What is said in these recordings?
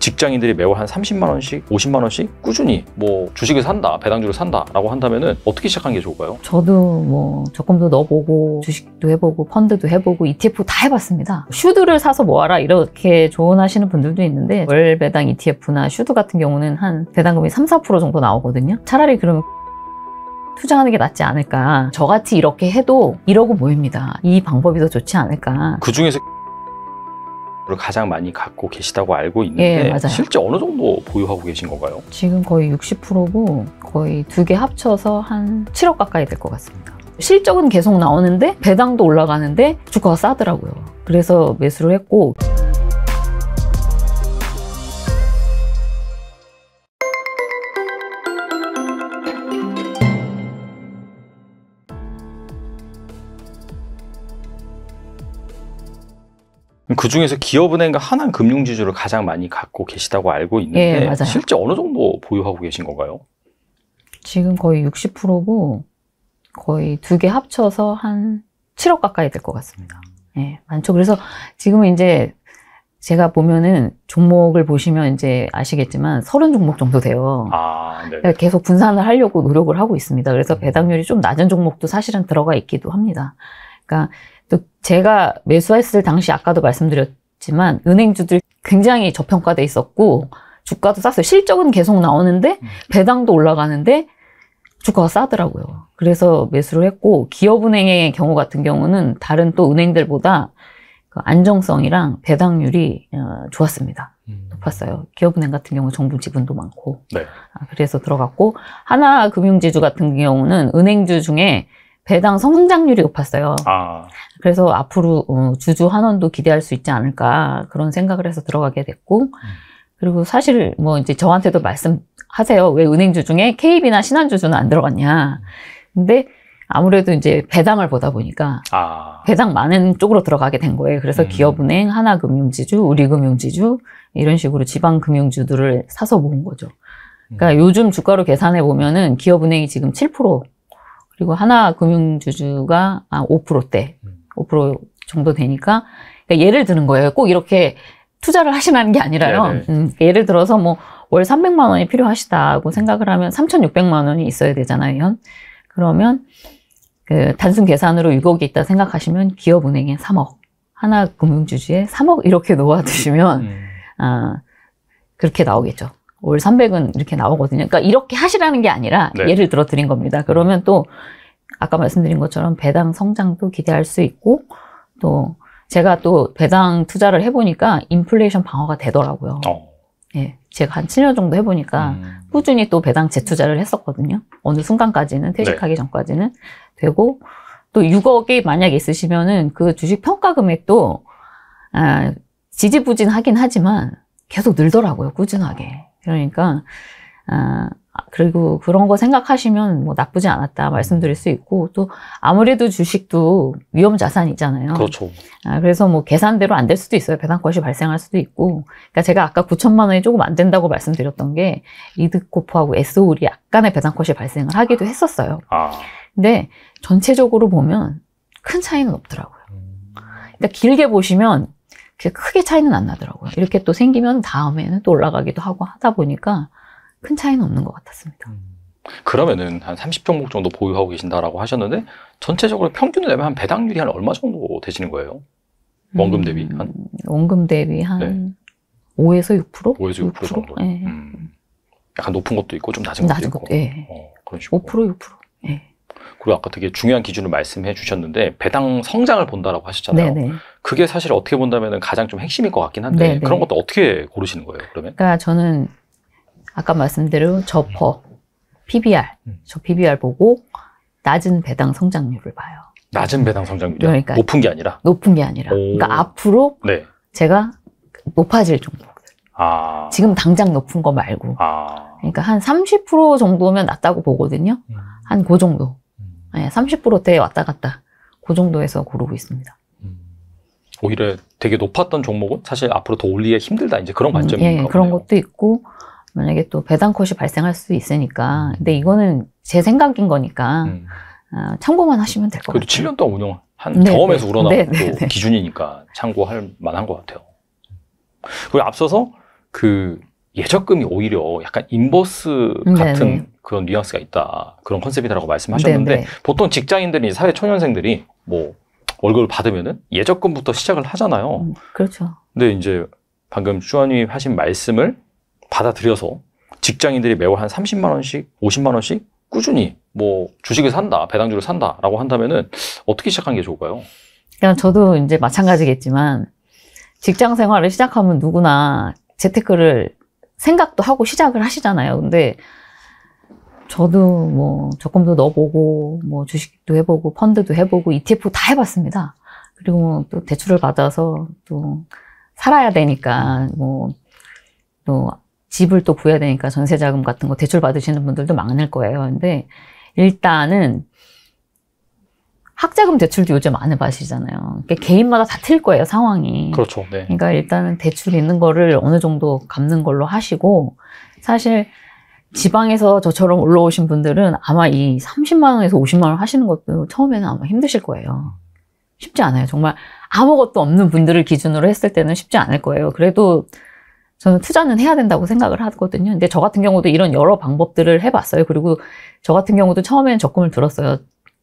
직장인들이 매월 한 30만 원씩, 50만 원씩 꾸준히 뭐 주식을 산다, 배당주를 산다라고 한다면은 어떻게 시작한 게 좋을까요? 저도 뭐 적금도 넣어보고 주식도 해보고 펀드도 해보고 ETF 다 해봤습니다. 슈드를 사서 뭐하라 이렇게 조언하시는 분들도 있는데 월 배당 ETF나 슈드 같은 경우는 한 배당금이 3, 4% 정도 나오거든요. 차라리 그러면 투자하는 게 낫지 않을까 저같이 이렇게 해도 이러고 모입니다 이 방법이 더 좋지 않을까 그 중에서 가장 많이 갖고 계시다고 알고 있는데 예, 실제 어느 정도 보유하고 계신 건가요? 지금 거의 60%고 거의 두 개 합쳐서 한 7억 가까이 될 것 같습니다. 실적은 계속 나오는데 배당도 올라가는데 주가가 싸더라고요. 그래서 매수를 했고 그 중에서 기업은행과 하나금융지주를 가장 많이 갖고 계시다고 알고 있는데 예, 실제 어느 정도 보유하고 계신 건가요? 지금 거의 60%고 거의 두 개 합쳐서 한 7억 가까이 될 것 같습니다. 예, 많죠. 그래서 지금 이제 제가 보면은 종목을 보시면 이제 아시겠지만 30 종목 정도 돼요. 아, 네. 네. 그러니까 계속 분산을 하려고 노력을 하고 있습니다. 그래서 음. 배당률이 좀 낮은 종목도 사실은 들어가 있기도 합니다. 그러니까 또 제가 매수했을 당시 아까도 말씀드렸지만 은행주들 굉장히 저평가돼 있었고 주가도 쌌어요. 실적은 계속 나오는데 음. 배당도 올라가는데 주가가 싸더라고요. 그래서 매수를 했고 기업은행의 경우 같은 경우는 다른 또 은행들보다 그 안정성이랑 배당률이 어, 좋았습니다. 음. 높았어요. 기업은행 같은 경우 정부 지분도 많고 네. 아, 그래서 들어갔고 하나금융지주 같은 경우는 은행주 중에 배당 성장률이 높았어요. 아. 그래서 앞으로 어, 주주 환원도 기대할 수 있지 않을까 그런 생각을 해서 들어가게 됐고 음. 그리고 사실 뭐 이제 저한테도 말씀하세요. 왜 은행주 중에 KB나 신한주주는 안 들어갔냐. 근데 아무래도 이제 배당을 보다 보니까 아. 배당 많은 쪽으로 들어가게 된 거예요. 그래서 음. 기업은행, 하나금융지주, 우리금융지주 이런 식으로 지방금융주들을 사서 모은 거죠. 그러니까 음. 요즘 주가로 계산해 보면은 기업은행이 지금 7% 그리고 하나 금융주주가 아, 5%대, 5% 음. 정도 되니까 그러니까 예를 드는 거예요. 꼭 이렇게 투자를 하시라는 게 아니라요. 네, 네. 음, 예를 들어서 뭐 월 300만 원이 필요하시다고 음. 생각을 하면 3,600만 원이 있어야 되잖아요. 그러면 그 단순 계산으로 6억이 있다 생각하시면 기업은행에 3억, 하나 금융주주에 3억 이렇게 놓아두시면 음. 아, 그렇게 나오겠죠. 올 300은 이렇게 나오거든요. 그러니까 이렇게 하시라는 게 아니라 네. 예를 들어 드린 겁니다. 그러면 또 아까 말씀드린 것처럼 배당 성장도 기대할 수 있고 또 제가 또 배당 투자를 해보니까 인플레이션 방어가 되더라고요. 어. 예, 제가 한 7년 정도 해보니까 음. 꾸준히 또 배당 재투자를 했었거든요. 어느 순간까지는 퇴직하기 네. 전까지는 되고 또 6억이 만약 에 있으시면은 그 주식 평가 금액도 아, 지지부진하긴 하지만 계속 늘더라고요 꾸준하게. 그러니까 아, 그리고 그런 거 생각하시면 뭐 나쁘지 않았다 말씀드릴 수 있고 또 아무래도 주식도 위험 자산이잖아요. 그렇죠. 아, 그래서 뭐 계산대로 안 될 수도 있어요. 배당것이 발생할 수도 있고. 그러니까 제가 아까 9천만 원이 조금 안 된다고 말씀드렸던 게 리드코프하고 SO울이 약간의 배당것이 발생을 하기도 했었어요. 아. 근데 전체적으로 보면 큰 차이는 없더라고요. 음. 그러니까 길게 보시면 크게 차이는 안 나더라고요. 이렇게 또 생기면 다음에는 또 올라가기도 하고 하다 보니까 큰 차이는 없는 것 같았습니다. 음. 그러면은 한 30종목 정도 보유하고 계신다라고 하셨는데 전체적으로 평균을 내면 한 배당률이 한 얼마 정도 되시는 거예요? 원금 대비 음, 한 음, 원금 대비 한 네. 5에서 6%? 5에서 6%, 6% 정도. 네. 음, 약간 높은 것도 있고 좀 낮은, 낮은 것도 있고. 것도, 네. 어, 그런 식으로. 5% 6%. 네. 그리고 아까 되게 중요한 기준을 말씀해 주셨는데 배당 성장을 본다라고 하셨잖아요. 네네. 네. 그게 사실 어떻게 본다면 가장 좀 핵심일 것 같긴 한데 네네. 네. 그런 것도 어떻게 고르시는 거예요? 그러면? 그러니까 저는 아까 말씀드린 저퍼 음. PBR 음. 저 PBR 보고 낮은 배당 성장률을 봐요. 낮은 배당 성장률 네, 그러니까 높은 게 아니라 높은 게 아니라 오. 그러니까 앞으로 네. 제가 높아질 정도. 아. 지금 당장 높은 거 말고. 아. 그러니까 한 30% 정도면 낮다고 보거든요. 음. 한그 정도. 네, 예, 30%대 왔다 갔다 그 정도에서 고르고 있습니다. 음. 오히려 되게 높았던 종목은 사실 앞으로 더 올리기 힘들다 이제 그런 음, 관점인가 예, 그런 것도 있고 만약에 또 배당 컷이 발생할 수 있으니까 음. 근데 이거는 제 생각인 거니까 음. 어, 참고만 하시면 될 것 같아요. 그래도 7년 동안 운영한 네, 경험에서 네. 우러나온 네, 네, 네, 기준이니까 참고할 만한 것 같아요. 그리고 앞서서 그 예적금이 오히려 약간 인버스 네, 같은 네네. 그런 뉘앙스가 있다. 그런 컨셉이다라고 말씀하셨는데 네네. 네. 보통 직장인들이 사회 초년생들이 뭐 월급을 받으면은 예적금부터 시작을 하잖아요. 음, 그렇죠. 근데 이제 방금 주원님 하신 말씀을 받아들여서 직장인들이 매월 한 30만 원씩, 50만 원씩 꾸준히 뭐 주식을 산다, 배당주를 산다라고 한다면은 어떻게 시작하는 게 좋을까요? 그냥 저도 이제 마찬가지겠지만 직장 생활을 시작하면 누구나 재테크를 생각도 하고 시작을 하시잖아요. 근데 저도 뭐 적금도 넣어보고 뭐 주식도 해보고 펀드도 해보고 ETF 다 해봤습니다. 그리고 뭐 또 대출을 받아서 또 살아야 되니까 뭐 또 집을 또 구해야 되니까 전세자금 같은 거 대출 받으시는 분들도 많을 거예요. 근데 일단은 학자금 대출도 요즘 많이 받으시잖아요 그러니까 개인마다 다 틀 거예요 상황이. 그렇죠. 네. 그러니까 일단은 대출 있는 거를 어느 정도 갚는 걸로 하시고 사실 지방에서 저처럼 올라오신 분들은 아마 이 30만 원에서 50만 원 하시는 것도 처음에는 아마 힘드실 거예요. 쉽지 않아요. 정말 아무것도 없는 분들을 기준으로 했을 때는 쉽지 않을 거예요. 그래도 저는 투자는 해야 된다고 생각을 하거든요. 근데 저 같은 경우도 이런 여러 방법들을 해봤어요. 그리고 저 같은 경우도 처음에는 적금을 들었어요.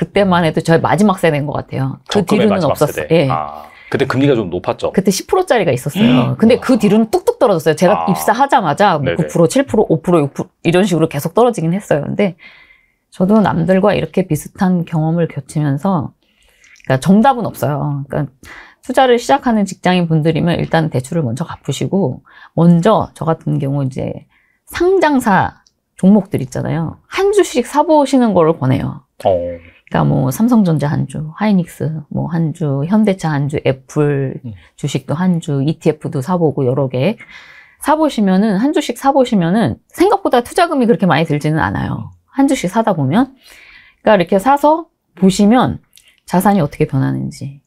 그때만 해도 저의 마지막 세대인 것 같아요. 그 뒤로는 없었어요. 예. 아, 그때 금리가 좀 높았죠. 그때 10%짜리가 있었어요. 음. 근데 와. 그 아. 뒤로는 뚝뚝 떨어졌어요. 제가 아. 입사하자마자 뭐 9%, 7%, 5%, 6% 이런 식으로 계속 떨어지긴 했어요. 근데 저도 남들과 이렇게 비슷한 경험을 겹치면서 그러니까 정답은 없어요. 그러니까 투자를 시작하는 직장인 분들이면 일단 대출을 먼저 갚으시고 먼저 저 같은 경우 이제 상장사 종목들 있잖아요. 한 주씩 사보시는 거를 권해요. 어. 그러니까 뭐 삼성전자 한 주, 하이닉스 뭐 한 주, 현대차 한 주, 애플 음. 주식도 한 주, ETF도 사보고 여러 개 사보시면은 한 주씩 사보시면은 생각보다 투자금이 그렇게 많이 들지는 않아요. 음. 한 주씩 사다 보면 그러니까 이렇게 사서 보시면 자산이 어떻게 변하는지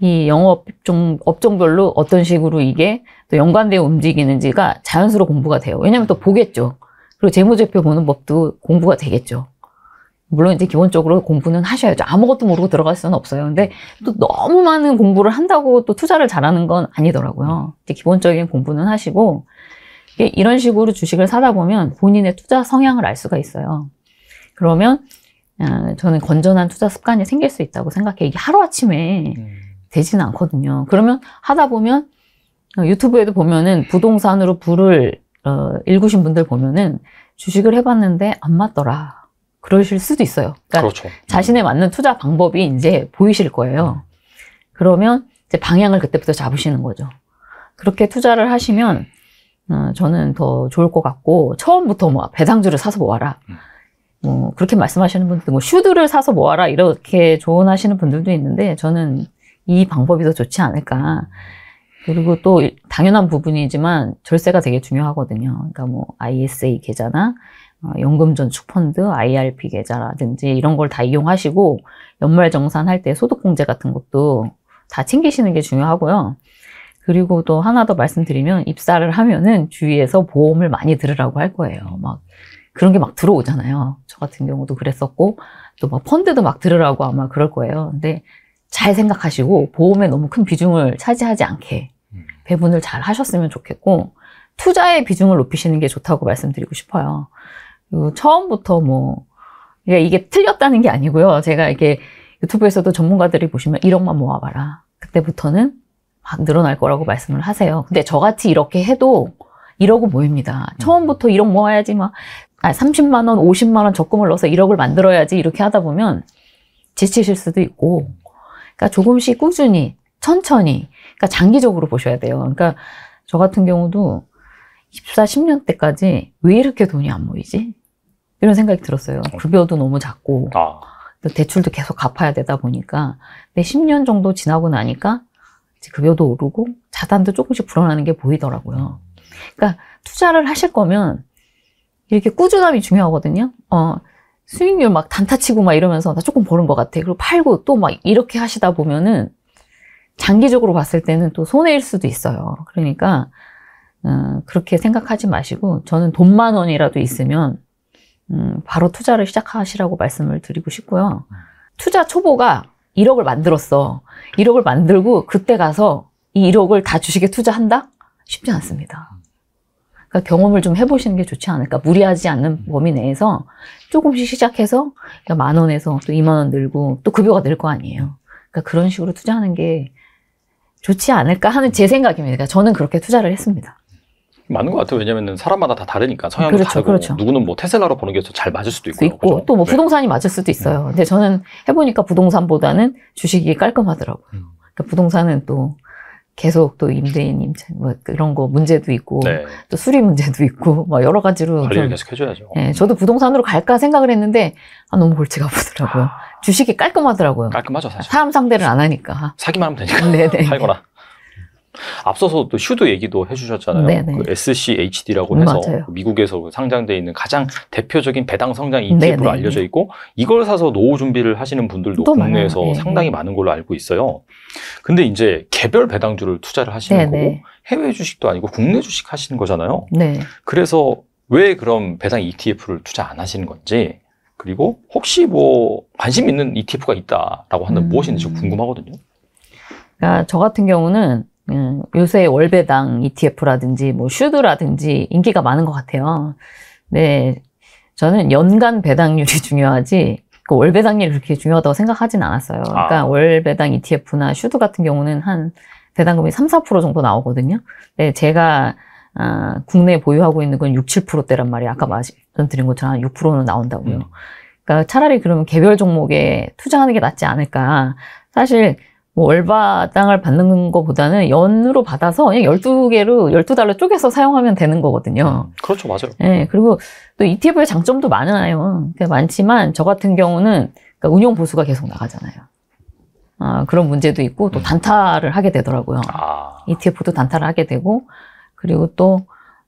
이 영업 종, 업종별로 어떤 식으로 이게 또 연관되어 움직이는지가 자연스러워 공부가 돼요. 왜냐면 또 보겠죠. 그리고 재무제표 보는 법도 공부가 되겠죠. 물론 이제 기본적으로 공부는 하셔야죠. 아무것도 모르고 들어갈 수는 없어요. 근데 또 너무 많은 공부를 한다고 또 투자를 잘하는 건 아니더라고요. 이제 기본적인 공부는 하시고 이런 식으로 주식을 사다 보면 본인의 투자 성향을 알 수가 있어요. 그러면 아, 저는 건전한 투자 습관이 생길 수 있다고 생각해. 이게 하루아침에 음. 되지는 않거든요. 그러면 하다 보면 어, 유튜브에도 보면은 부동산으로 불을 어, 읽으신 분들 보면은 주식을 해봤는데 안 맞더라. 그러실 수도 있어요. 그러니까 그렇죠. 음. 자신에 맞는 투자 방법이 이제 보이실 거예요. 그러면 이제 방향을 그때부터 잡으시는 거죠. 그렇게 투자를 하시면 어, 저는 더 좋을 것 같고 처음부터 뭐 아, 배당주를 사서 모아라. 음. 뭐 그렇게 말씀하시는 분들도 뭐 슈드를 사서 모아라 이렇게 조언하시는 분들도 있는데 저는 이 방법이 더 좋지 않을까. 그리고 또 당연한 부분이지만 절세가 되게 중요하거든요. 그러니까 뭐 ISA 계좌나 어, 연금저축펀드, IRP 계좌라든지 이런 걸 다 이용하시고 연말정산할 때 소득공제 같은 것도 다 챙기시는 게 중요하고요. 그리고 또 하나 더 말씀드리면 입사를 하면은 주위에서 보험을 많이 들으라고 할 거예요. 막 그런 게 막 들어오잖아요. 저 같은 경우도 그랬었고 또 막 펀드도 막 들으라고 아마 그럴 거예요. 근데 잘 생각하시고 보험에 너무 큰 비중을 차지하지 않게 음. 배분을 잘 하셨으면 좋겠고 투자의 비중을 높이시는 게 좋다고 말씀드리고 싶어요. 어, 처음부터 뭐 그러니까 이게 틀렸다는 게 아니고요. 제가 이게 유튜브에서도 전문가들이 보시면 1억만 모아봐라. 그때부터는 막 늘어날 거라고 말씀을 하세요. 근데 저같이 이렇게 해도 1억은 모입니다. 처음부터 1억 모아야지 막 아, 30만 원, 50만 원 적금을 넣어서 1억을 만들어야지 이렇게 하다 보면 지치실 수도 있고 그러니까 조금씩 꾸준히 천천히 그러니까 장기적으로 보셔야 돼요. 그러니까 저 같은 경우도 24, 10년 때까지 왜 이렇게 돈이 안 모이지? 이런 생각이 들었어요. 어. 급여도 너무 작고 아. 또 대출도 계속 갚아야 되다 보니까 근데 10년 정도 지나고 나니까 급여도 오르고 자산도 조금씩 불어나는 게 보이더라고요. 음. 그러니까 투자를 하실 거면 이렇게 꾸준함이 중요하거든요. 어, 수익률 막 단타치고 막 이러면서 나 조금 버는 것 같아. 그리고 팔고 또 막 이렇게 하시다 보면은 장기적으로 봤을 때는 또 손해일 수도 있어요. 그러니까 어, 그렇게 생각하지 마시고 저는 돈 만 원이라도 있으면 음, 바로 투자를 시작하시라고 말씀을 드리고 싶고요. 음. 투자 초보가 1억을 만들었어. 1억을 만들고 그때 가서 이 1억을 다 주식에 투자한다? 쉽지 않습니다. 그러니까 경험을 좀 해보시는 게 좋지 않을까. 무리하지 않는 음. 범위 내에서 조금씩 시작해서 그러니까 만 원에서 또 2만 원 늘고 또 급여가 늘 거 아니에요. 그러니까 그런 식으로 투자하는 게 좋지 않을까 하는 제 생각입니다. 그러니까 저는 그렇게 투자를 했습니다. 맞는 것 같아요. 왜냐면 은 사람마다 다 다르니까 성향도 그렇죠, 다르고 그렇죠. 누구는 뭐 테슬라로 보는 게 더 잘 맞을 수도 있고, 있고 그렇죠? 또뭐 네. 부동산이 네. 맞을 수도 있어요. 근데 저는 해보니까 부동산보다는 주식이 깔끔하더라고요. 음. 그러니까 부동산은 또 계속 또 임대인 임차 뭐 이런 거 문제도 있고 네. 또 수리 문제도 있고 뭐 여러 가지로 관리를 좀, 계속 해줘야죠. 예, 저도 부동산으로 갈까 생각을 했는데 아, 너무 골치가 아프더라고요. 아... 주식이 깔끔하더라고요. 깔끔하죠 사실. 사람 상대를 안 하니까 사기만 하면 되니까. 네네. 네. 팔거나. 앞서서 또 슈도 얘기도 해주셨잖아요. 네네. 그 SCHD라고 해서 맞아요. 그 미국에서 그 상장돼 있는 가장 대표적인 배당 성장 ETF로 알려져 있고 이걸 사서 노후 준비를 하시는 분들도 국내에서 많 예. 상당히 많은 걸로 알고 있어요. 근데 이제 개별 배당주를 투자를 하시는 네네. 거고 해외 주식도 아니고 국내 주식 하시는 거잖아요. 네. 그래서 왜 그럼 배당 ETF를 투자 안 하시는 건지 그리고 혹시 뭐 관심 있는 ETF가 있다라고 하는 음. 무엇이있는지 궁금하거든요. 그러니까 저 같은 경우는 음, 요새 월배당 ETF라든지 뭐 슈드라든지 인기가 많은 것 같아요. 네, 저는 연간 배당률이 중요하지 그 월배당률이 그렇게 중요하다고 생각하진 않았어요. 아. 그러니까 아. 월배당 ETF나 슈드 같은 경우는 한 배당금이 3, 4% 정도 나오거든요. 네, 제가 아, 국내 보유하고 있는 건 6, 7%대란 말이에요. 아까 말씀드린 것처럼 6%는 나온다고요. 음. 그러니까 차라리 그러면 개별 종목에 투자하는 게 낫지 않을까. 사실 뭐월바당을 받는 것보다는 연으로 받아서 그냥 12개로 12달러 쪼개서 사용하면 되는 거거든요. 음, 그렇죠. 맞아요. 네, 그리고 또 ETF의 장점도 많아요. 그러니까 많지만 저 같은 경우는 그러니까 운용 보수가 계속 나가잖아요. 아, 그런 문제도 있고 또 음. 단타를 하게 되더라고요. 아. ETF도 단타를 하게 되고 그리고 또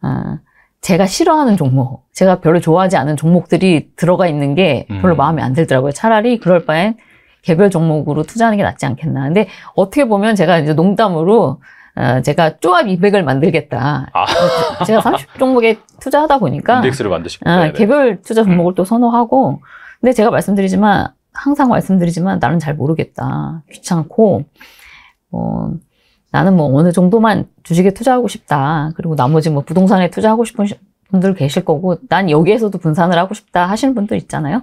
아, 제가 싫어하는 종목, 제가 별로 좋아하지 않은 종목들이 들어가 있는 게 음. 별로 음. 마음에 안 들더라고요. 차라리 그럴 바엔 개별 종목으로 투자하는 게 낫지 않겠나. 근데 어떻게 보면 제가 이제 농담으로 어, 제가 조합 200을 만들겠다. 아. 제가 30 종목에 투자하다 보니까 인덱스를 만드시고 어, 아, 네. 개별 투자 음. 종목을 음. 또 선호하고 근데 제가 말씀드리지만 항상 말씀드리지만 나는 잘 모르겠다. 귀찮고 어, 나는 뭐 어느 정도만 주식에 투자하고 싶다. 그리고 나머지 뭐 부동산에 투자하고 싶은 분들 계실 거고 난 여기에서도 분산을 하고 싶다 하시는 분들 있잖아요.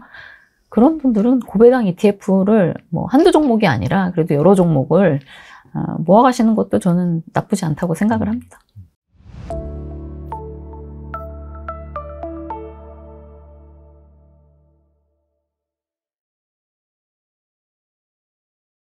그런 분들은 고배당 ETF를 뭐 한두 종목이 아니라 그래도 여러 종목을 어, 모아가시는 것도 저는 나쁘지 않다고 생각을 음. 합니다.